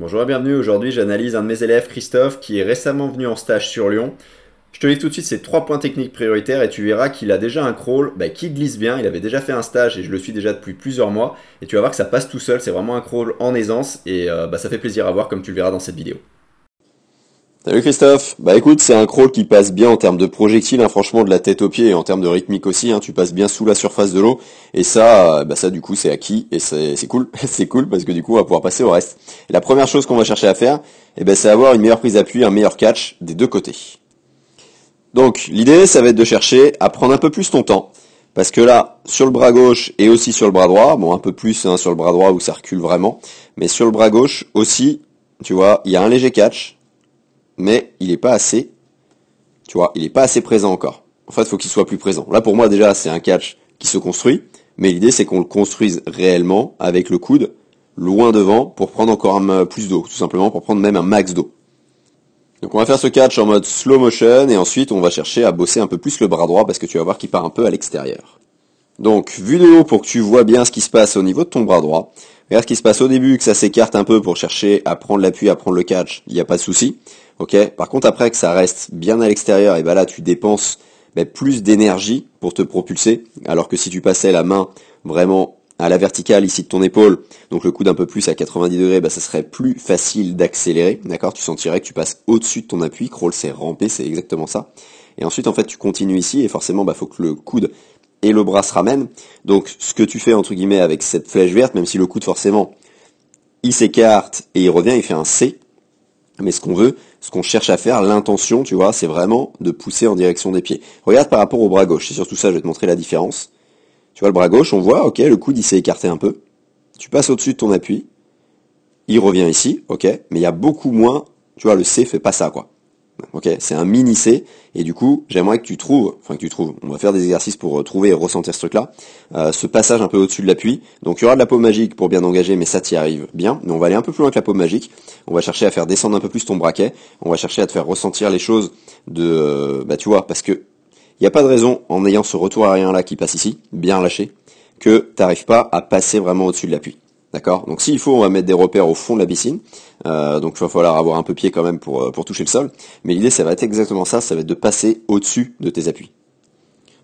Bonjour et bienvenue, aujourd'hui j'analyse un de mes élèves, Christophe, qui est récemment venu en stage sur Lyon. Je te lis tout de suite ses trois points techniques prioritaires et tu verras qu'il a déjà un crawl bah, qui glisse bien, il avait déjà fait un stage et je le suis déjà depuis plusieurs mois et tu vas voir que ça passe tout seul, c'est vraiment un crawl en aisance et euh, bah, ça fait plaisir à voir comme tu le verras dans cette vidéo. Salut Christophe. Bah écoute, c'est un crawl qui passe bien en termes de projectile, hein. franchement de la tête aux pieds et en termes de rythmique aussi, hein. tu passes bien sous la surface de l'eau et ça, euh, bah ça du coup c'est acquis et c'est cool, c'est cool parce que du coup on va pouvoir passer au reste. la première chose qu'on va chercher à faire, eh ben, c'est avoir une meilleure prise d'appui, un meilleur catch des deux côtés. Donc l'idée ça va être de chercher à prendre un peu plus ton temps. Parce que là, sur le bras gauche et aussi sur le bras droit, bon un peu plus hein, sur le bras droit où ça recule vraiment, mais sur le bras gauche aussi, tu vois, il y a un léger catch, mais il n'est pas assez, tu vois, il n'est pas assez présent encore. En fait, il faut qu'il soit plus présent. Là, pour moi, déjà, c'est un catch qui se construit, mais l'idée, c'est qu'on le construise réellement avec le coude, loin devant, pour prendre encore euh, plus d'eau, tout simplement, pour prendre même un max d'eau. Donc on va faire ce catch en mode slow motion, et ensuite on va chercher à bosser un peu plus le bras droit, parce que tu vas voir qu'il part un peu à l'extérieur. Donc, vue de haut, pour que tu vois bien ce qui se passe au niveau de ton bras droit, regarde ce qui se passe au début, que ça s'écarte un peu pour chercher à prendre l'appui, à prendre le catch, il n'y a pas de souci. Par contre, après que ça reste bien à l'extérieur, et eh ben là, tu dépenses ben, plus d'énergie pour te propulser, alors que si tu passais la main vraiment à la verticale ici de ton épaule, donc le coude un peu plus à 90 degrés, ben, ça serait plus facile d'accélérer, d'accord Tu sentirais que tu passes au-dessus de ton appui, crawl c'est ramper, c'est exactement ça. Et ensuite en fait tu continues ici et forcément bah faut que le coude et le bras se ramènent. Donc ce que tu fais entre guillemets avec cette flèche verte, même si le coude forcément il s'écarte et il revient, il fait un C. Mais ce qu'on veut, ce qu'on cherche à faire, l'intention, tu vois, c'est vraiment de pousser en direction des pieds. Regarde par rapport au bras gauche, c'est surtout ça, je vais te montrer la différence. Tu vois, le bras gauche, on voit, ok, le coude il s'est écarté un peu. Tu passes au-dessus de ton appui, il revient ici, ok, mais il y a beaucoup moins, tu vois, le C fait pas ça, quoi. Ok, c'est un mini C. Et du coup, j'aimerais que tu trouves, enfin que tu trouves, on va faire des exercices pour euh, trouver et ressentir ce truc-là, euh, ce passage un peu au-dessus de l'appui. Donc il y aura de la peau magique pour bien engager, mais ça t'y arrive bien. Mais on va aller un peu plus loin que la peau magique. On va chercher à faire descendre un peu plus ton braquet. On va chercher à te faire ressentir les choses de, euh, bah tu vois, parce que il n'y a pas de raison en ayant ce retour rien là qui passe ici, bien lâché, que t'arrives pas à passer vraiment au-dessus de l'appui. D'accord Donc s'il faut, on va mettre des repères au fond de la piscine. Euh, donc il va falloir avoir un peu pied quand même euh, pour, toucher le sol. Mais l'idée, ça va être exactement ça, ça va être de passer au-dessus de tes appuis.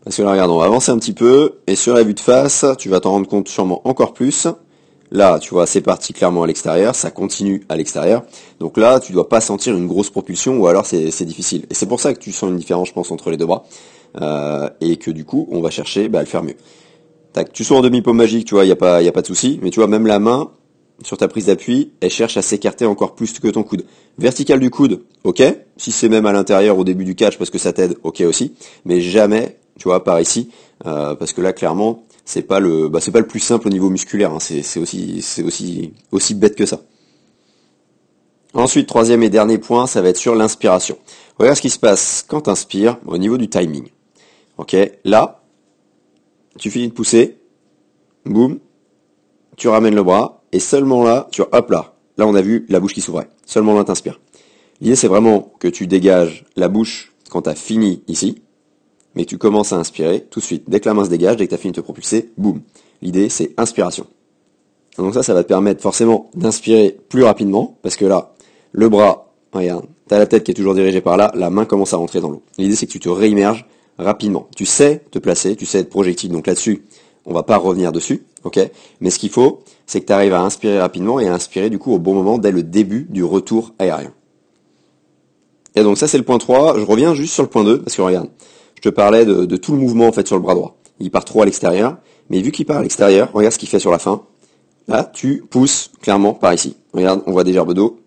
Parce que là, regarde, on va avancer un petit peu, et sur la vue de face, tu vas t'en rendre compte sûrement encore plus. Là, tu vois, c'est parti clairement à l'extérieur, ça continue à l'extérieur. Donc là, tu dois pas sentir une grosse propulsion, ou alors c'est difficile. Et c'est pour ça que tu sens une différence, je pense, entre les deux bras, euh, et que du coup, on va chercher bah, à le faire mieux tu sois en demi pomme magique, tu vois, il n'y a, pas, de souci. Mais tu vois, même la main, sur ta prise d'appui, elle cherche à s'écarter encore plus que ton coude. Vertical du coude, ok. Si c'est même à l'intérieur au début du catch parce que ça t'aide, ok aussi. Mais jamais, tu vois, par ici, euh, parce que là, clairement, c'est pas le, bah, pas le plus simple au niveau musculaire. Hein. C'est aussi, aussi bête que ça. Ensuite, troisième et dernier point, ça va être sur l'inspiration. Regarde ce qui se passe quand tu inspires au niveau du timing. Ok, là, tu finis de pousser, boum, tu ramènes le bras, et seulement là, tu hop là. Là, on a vu la bouche qui s'ouvrait. Seulement là, t'inspires. L'idée, c'est vraiment que tu dégages la bouche quand t'as as fini ici, mais tu commences à inspirer tout de suite. Dès que la main se dégage, dès que tu as fini de te propulser, boum. L'idée, c'est inspiration. Donc ça, ça va te permettre forcément d'inspirer plus rapidement, parce que là, le bras, regarde, t'as la tête qui est toujours dirigée par là, la main commence à rentrer dans l'eau. L'idée, c'est que tu te réimmerges rapidement. Tu sais te placer, tu sais être projectile, donc là-dessus, on va pas revenir dessus, ok Mais ce qu'il faut, c'est que tu arrives à inspirer rapidement et à inspirer du coup au bon moment dès le début du retour aérien. Et donc ça c'est le point 3, je reviens juste sur le point 2, parce que regarde, je te parlais de, tout le mouvement en fait sur le bras droit. Il part trop à l'extérieur, mais vu qu'il part à l'extérieur, regarde ce qu'il fait sur la fin. Là, tu pousses clairement par ici. Regarde, on voit des gerbes d'eau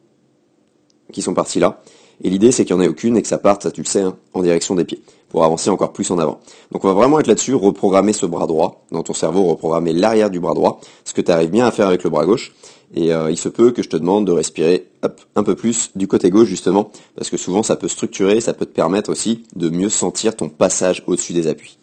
qui sont parties là. Et l'idée c'est qu'il n'y en ait aucune et que ça parte, ça tu le sais, hein, en direction des pieds pour avancer encore plus en avant. Donc on va vraiment être là-dessus, reprogrammer ce bras droit dans ton cerveau, reprogrammer l'arrière du bras droit, ce que tu arrives bien à faire avec le bras gauche. Et euh, il se peut que je te demande de respirer un peu plus du côté gauche justement, parce que souvent ça peut structurer, ça peut te permettre aussi de mieux sentir ton passage au-dessus des appuis.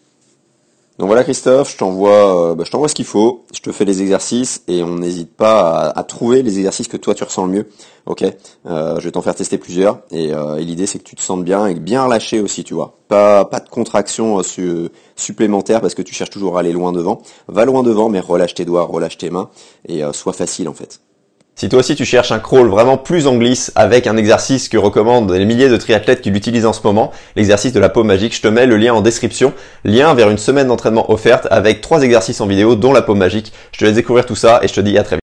Donc voilà Christophe, je t'envoie, euh, bah je t'envoie ce qu'il faut, je te fais les exercices et on n'hésite pas à, trouver les exercices que toi tu ressens le mieux. Ok, euh, je vais t'en faire tester plusieurs euh, et, l'idée c'est que tu te sentes bien et bien relâché aussi, tu vois. Pas, pas de contraction supplémentaire parce que tu cherches toujours à aller loin devant. Va loin devant mais relâche tes doigts, relâche tes mains et sois facile en fait. Si toi aussi tu cherches un crawl vraiment plus en glisse avec un exercice que recommandent les milliers de triathlètes qui l'utilisent en ce moment, l'exercice de la peau magique, je te mets le lien en description, lien vers une semaine d'entraînement offerte avec trois exercices en vidéo dont la peau magique. Je te laisse découvrir tout ça et je te dis à très vite.